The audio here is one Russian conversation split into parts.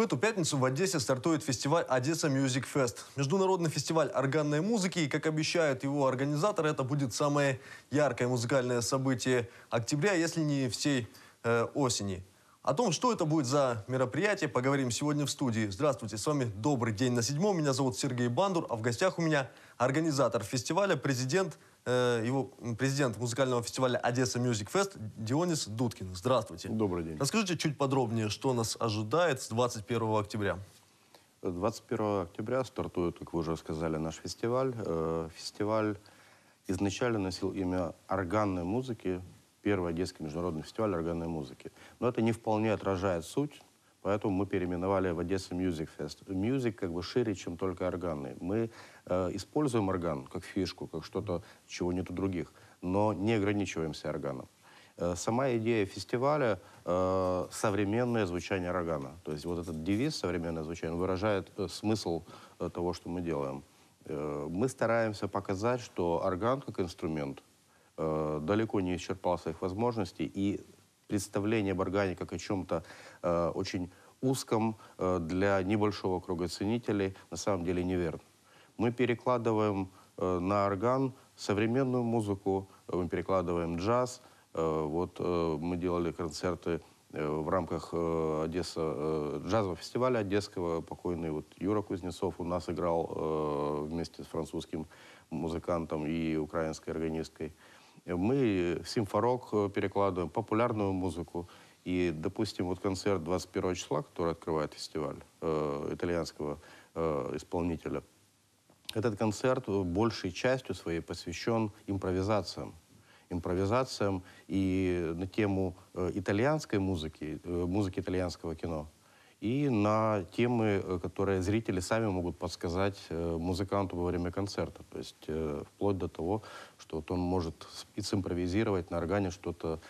В эту пятницу в Одессе стартует фестиваль «Одесса Music Fest». Международный фестиваль органной музыки, и, как обещают его организаторы, это будет самое яркое музыкальное событие октября, если не всей э, осени. О том, что это будет за мероприятие, поговорим сегодня в студии. Здравствуйте, с вами «Добрый день на седьмом». Меня зовут Сергей Бандур, а в гостях у меня организатор фестиваля, президент Э, его президент музыкального фестиваля Одесса Music Fest Дионис Дудкин. Здравствуйте. Добрый день. Расскажите чуть подробнее, что нас ожидает с 21 октября. 21 октября стартует, как вы уже сказали, наш фестиваль. Э, фестиваль изначально носил имя органной музыки, первый Одесский международный фестиваль органной музыки. Но это не вполне отражает суть, поэтому мы переименовали в Одесса Music Fest. Music как бы шире, чем только органный. Мы Э, используем орган как фишку, как что-то, чего нет у других, но не ограничиваемся органом. Э, сама идея фестиваля э, современное звучание органа. То есть вот этот девиз «современное звучание» выражает смысл того, что мы делаем. мы стараемся показать, что орган как инструмент далеко не исчерпал своих возможностей, и представление об органе как о чем-то очень узком для небольшого круга ценителей на самом деле неверно мы перекладываем э, на орган современную музыку, э, мы перекладываем джаз. Э, вот мы делали концерты в рамках Одесса, джазового фестиваля одесского. Покойный вот Юра Кузнецов у нас играл вместе с французским музыкантом и украинской органисткой. Мы симфорок перекладываем, популярную музыку. И, допустим, вот концерт 21 числа, который открывает фестиваль итальянского исполнителя – этот концерт э, большей частью своей посвящен импровизациям. Импровизациям и на тему э, итальянской музыки, э, музыки итальянского кино, и на темы, которые зрители сами могут подсказать музыканту во время концерта. То есть вплоть до того, что вот он может и симпровизировать на органе что-то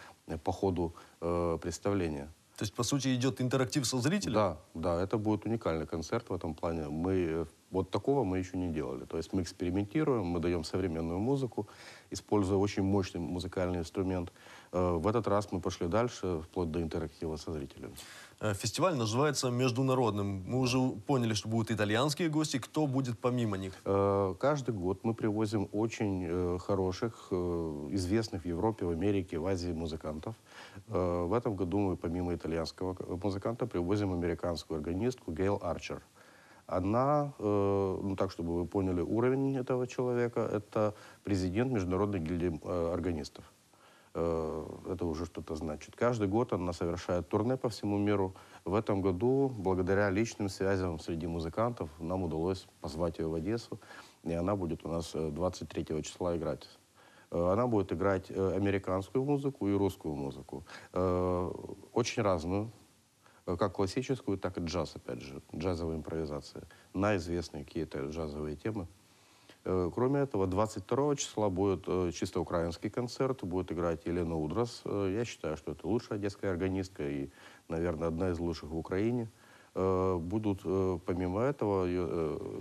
по ходу представления. То есть, по сути, идет интерактив со зрителем? Да, да, это будет уникальный концерт в этом плане. Мы в вот такого мы еще не делали. То есть мы экспериментируем, мы даем современную музыку, используя очень мощный музыкальный инструмент. Э, в этот раз мы пошли дальше, вплоть до интерактива со зрителями. Э, фестиваль называется международным. Мы уже поняли, что будут итальянские гости. Кто будет помимо них? Э, каждый год мы привозим очень хороших, известных в Европе, в Америке, в Азии музыкантов. В этом году мы помимо итальянского музыканта привозим американскую органистку Гейл Арчер. Одна, э, ну так, чтобы вы поняли уровень этого человека, это президент Международной гильдии э, органистов. Э, это уже что-то значит. Каждый год она совершает турне по всему миру. В этом году, благодаря личным связям среди музыкантов, нам удалось позвать ее в Одессу. И она будет у нас 23 числа играть. Она будет играть американскую музыку и русскую музыку. Очень разную Э, как классическую, так и джаз, опять же, джазовая импровизация на известные какие-то джазовые темы. Э, кроме этого, 22 числа будет э, чисто украинский концерт, будет играть Елена Удрас. Я считаю, что это лучшая детская органистка и, наверное, одна из лучших в Украине. Будут, помимо этого,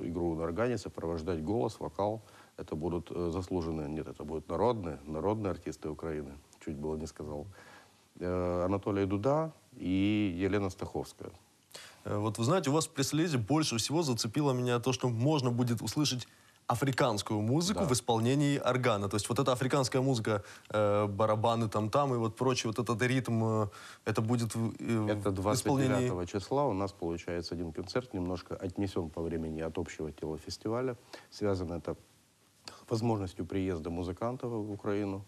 игру на органе сопровождать голос, вокал. Это будут заслуженные, нет, это будут народные, народные артисты Украины. Чуть было не сказал. Э, Анатолия Дуда и Елена Стаховская. Э, вот вы знаете, у вас в пресс-релизе больше всего зацепило меня то, что можно будет услышать африканскую музыку да. в исполнении органа. То есть вот эта африканская музыка, э, барабаны там-там и вот прочее, вот этот ритм, э, это будет э, Это 29 исполнении... числа у нас получается один концерт, немножко отнесен по времени от общего тела фестиваля. Связано это возможностью приезда музыкантов в Украину.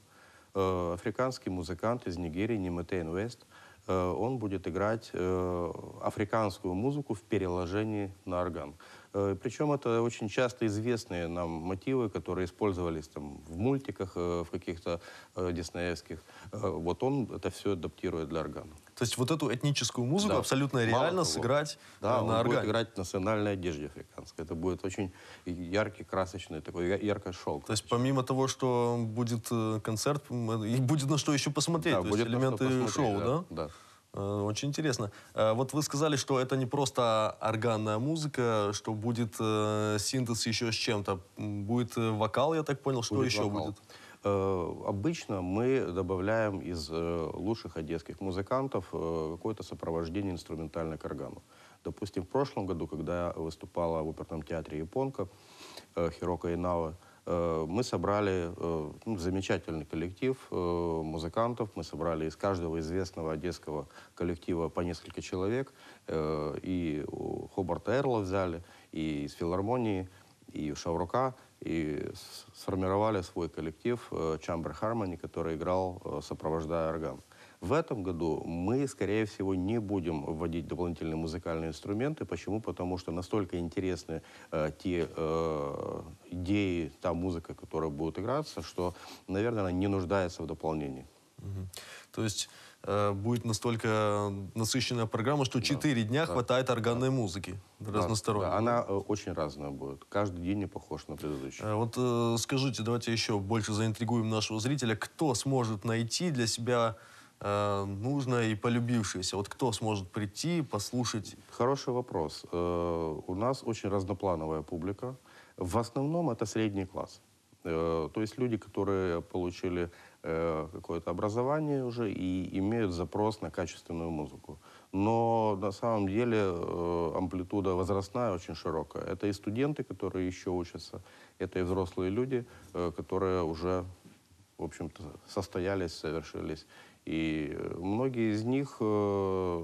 Э, африканский музыкант из Нигерии Ниметейн Уэст. Э, он будет играть э, африканскую музыку в переложении на орган. Причем это очень часто известные нам мотивы, которые использовались там, в мультиках, в каких-то диснеевских. Вот он это все адаптирует для органа. То есть вот эту этническую музыку да. абсолютно Мало реально того, сыграть да, э, на органе. будет играть в национальной одежде африканской. Это будет очень яркий, красочный, такой яркий шелк. То есть помимо того, что будет э, концерт, э, будет на что еще посмотреть. Да, то будет есть элементы шоу, да? Да. да. Очень интересно. Вот вы сказали, что это не просто органная музыка, что будет синтез еще с чем-то. Будет вокал, я так понял, что будет еще вокал. будет? Э, обычно мы добавляем из э, лучших одесских музыкантов э, какое-то сопровождение инструментальное к органу. Допустим, в прошлом году, когда выступала в оперном театре «Японка» Хирока Инава, мы собрали ну, замечательный коллектив музыкантов, мы собрали из каждого известного одесского коллектива по несколько человек, и Хобарта Эрла взяли, и из филармонии – и Шаврука, и сформировали свой коллектив э, Chamber Harmony, который играл, э, сопровождая орган. В этом году мы, скорее всего, не будем вводить дополнительные музыкальные инструменты. Почему? Потому что настолько интересны э, те э, идеи, та музыка, которая будет играться, что, наверное, она не нуждается в дополнении. То есть э, будет настолько насыщенная программа, что четыре да, дня да, хватает органной да, музыки да, разносторонней. Да, она э, очень разная будет. Каждый день не похож на предыдущий. Э, вот э, скажите, давайте еще больше заинтригуем нашего зрителя. Кто сможет найти для себя э, нужное и полюбившееся? Вот кто сможет прийти, послушать? Хороший вопрос. Э, у нас очень разноплановая публика. В основном это средний класс. Э, то есть люди, которые получили Э, какое-то образование уже и имеют запрос на качественную музыку. Но на самом деле э, амплитуда возрастная очень широкая. Это и студенты, которые еще учатся, это и взрослые люди, э, которые уже, в общем-то, состоялись, совершились. И многие из них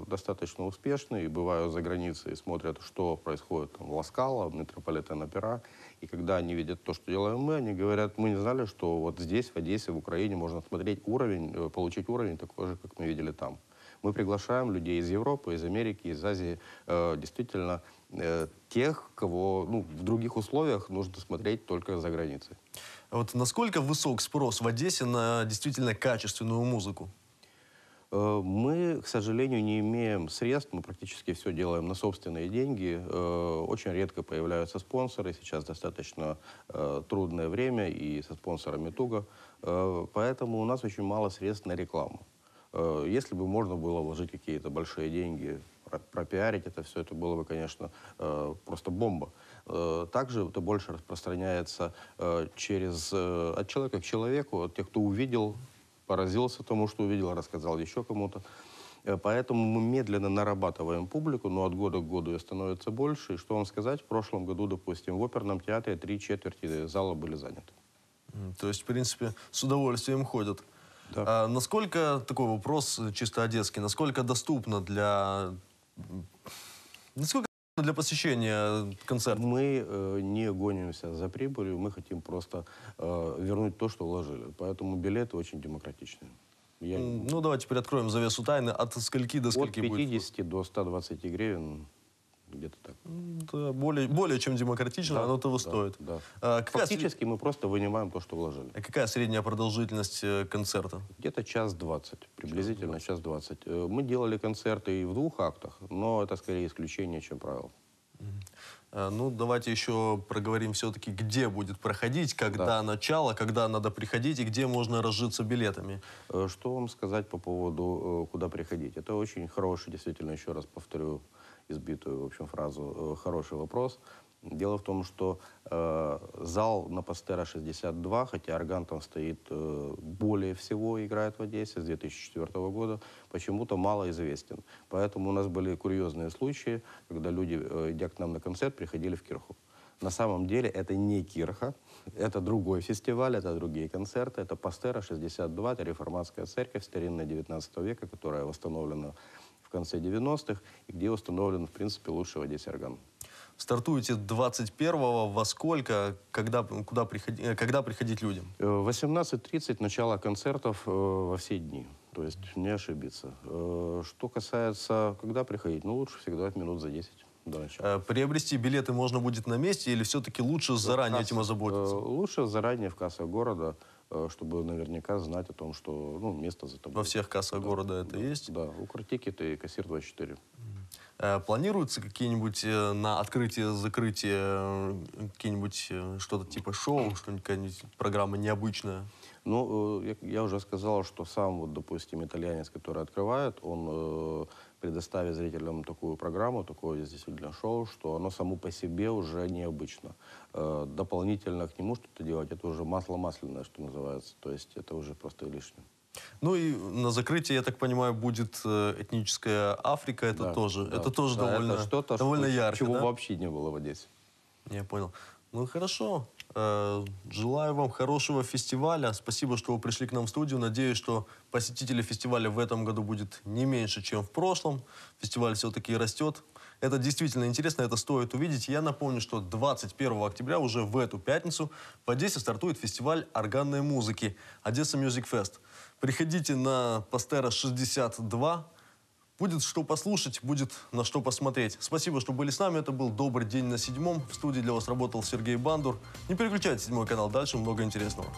достаточно успешны и бывают за границей и смотрят, что происходит там, в Ласкало, в метрополитен-опера. И когда они видят то, что делаем мы, они говорят, мы не знали, что вот здесь, в Одессе, в Украине можно смотреть уровень, э, получить уровень такой же, как мы видели там. Мы приглашаем людей из Европы, из Америки, из Азии, э, действительно, э, тех, кого ну, в других условиях нужно смотреть только за границей. Вот насколько высок спрос в Одессе на действительно качественную музыку? Э, мы, к сожалению, не имеем средств, мы практически все делаем на собственные деньги. Э, очень редко появляются спонсоры, сейчас достаточно э, трудное время и со спонсорами туго. Поэтому у нас очень мало средств на рекламу. Если бы можно было вложить какие-то большие деньги, пропиарить это все, это было бы, конечно, просто бомба. Также это больше распространяется через, от человека к человеку, от тех, кто увидел, поразился тому, что увидел, рассказал еще кому-то. Э, поэтому мы медленно нарабатываем публику, но от года к году ее становится больше. И что вам сказать, в прошлом году, допустим, в оперном театре три четверти зала были заняты. То есть, в принципе, с удовольствием ходят. Да. А насколько, такой вопрос чисто одесский, насколько доступно для... Насколько ну, для посещения э, концерта? Мы э, не гонимся за прибылью, мы хотим просто э, вернуть то, что вложили. Поэтому билеты очень демократичные. Я... Ну, давайте теперь откроем завесу тайны. От скольки до скольки будет. От 50 будет? до 120 гривен где-то общем э, более, более чем демократично, да, оно того да, стоит. Да. А, какая Фактически сред... мы просто вынимаем то, что вложили. А какая средняя продолжительность э, концерта? Где-то час двадцать, приблизительно час двадцать. Э, мы делали концерты и в двух актах, но это скорее исключение, чем правило. А, ну, давайте еще проговорим все-таки, где будет проходить, когда да. начало, когда надо приходить и где можно разжиться билетами. Что вам сказать по поводу, куда приходить? Это очень хороший, действительно, еще раз повторю, избитую, в общем, фразу э, «хороший вопрос». Дело в том, что э, зал на Пастера 62, хотя орган там стоит э, более всего, играет в Одессе с 2004 года, почему-то мало известен. Поэтому у нас были курьезные случаи, когда люди, э, идя к нам на концерт, приходили в Кирху. На самом деле это не Кирха, это другой фестиваль, это другие концерты, это Пастера 62, это реформатская церковь старинная 19 века, которая восстановлена в конце 90-х, где установлен, в принципе, лучший в Одессе орган. Стартуете 21-го, во сколько, когда, куда приходи, э, когда приходить людям? 18.30, э, начало концертов э, во все дни, то есть не ошибиться. Что касается, когда приходить, ну лучше всегда минут за 10 до Приобрести билеты можно будет на месте или все-таки лучше заранее касс... этим озаботиться? Лучше заранее в кассах города. Э, чтобы наверняка знать о том, что ну, место за тобой. Во всех кассах да, города это да, есть? Да, Укртикет и Кассир 24. Э, планируются какие-нибудь э, на открытие, закрытие, какие-нибудь что-то типа шоу, что-нибудь, программа необычная? Ну, я, я уже сказал, что сам, вот, допустим, итальянец, который открывает, он предоставить зрителям такую программу, такое действительно шоу, что оно само по себе уже необычно. Э, дополнительно к нему что-то делать, это уже масло масляное, что называется. То есть это уже просто лишнее. Ну и на закрытии, я так понимаю, будет э, этническая Африка. Это да, тоже, да, это тоже да, довольно, это довольно что, ярко. Чего да? вообще не было в Одессе. Я понял. Ну хорошо. Э, желаю вам хорошего фестиваля. Спасибо, что вы пришли к нам в студию. Надеюсь, что посетителей фестиваля в этом году будет не меньше, чем в прошлом. Фестиваль все-таки растет. Это действительно интересно, это стоит увидеть. Я напомню, что 21 октября, уже в эту пятницу, в Одессе стартует фестиваль органной музыки «Одесса Music Fest». Приходите на Пастера 62, Будет что послушать, будет на что посмотреть. Спасибо, что были с нами. Это был «Добрый день на седьмом». В студии для вас работал Сергей Бандур. Не переключайте седьмой канал, дальше много интересного.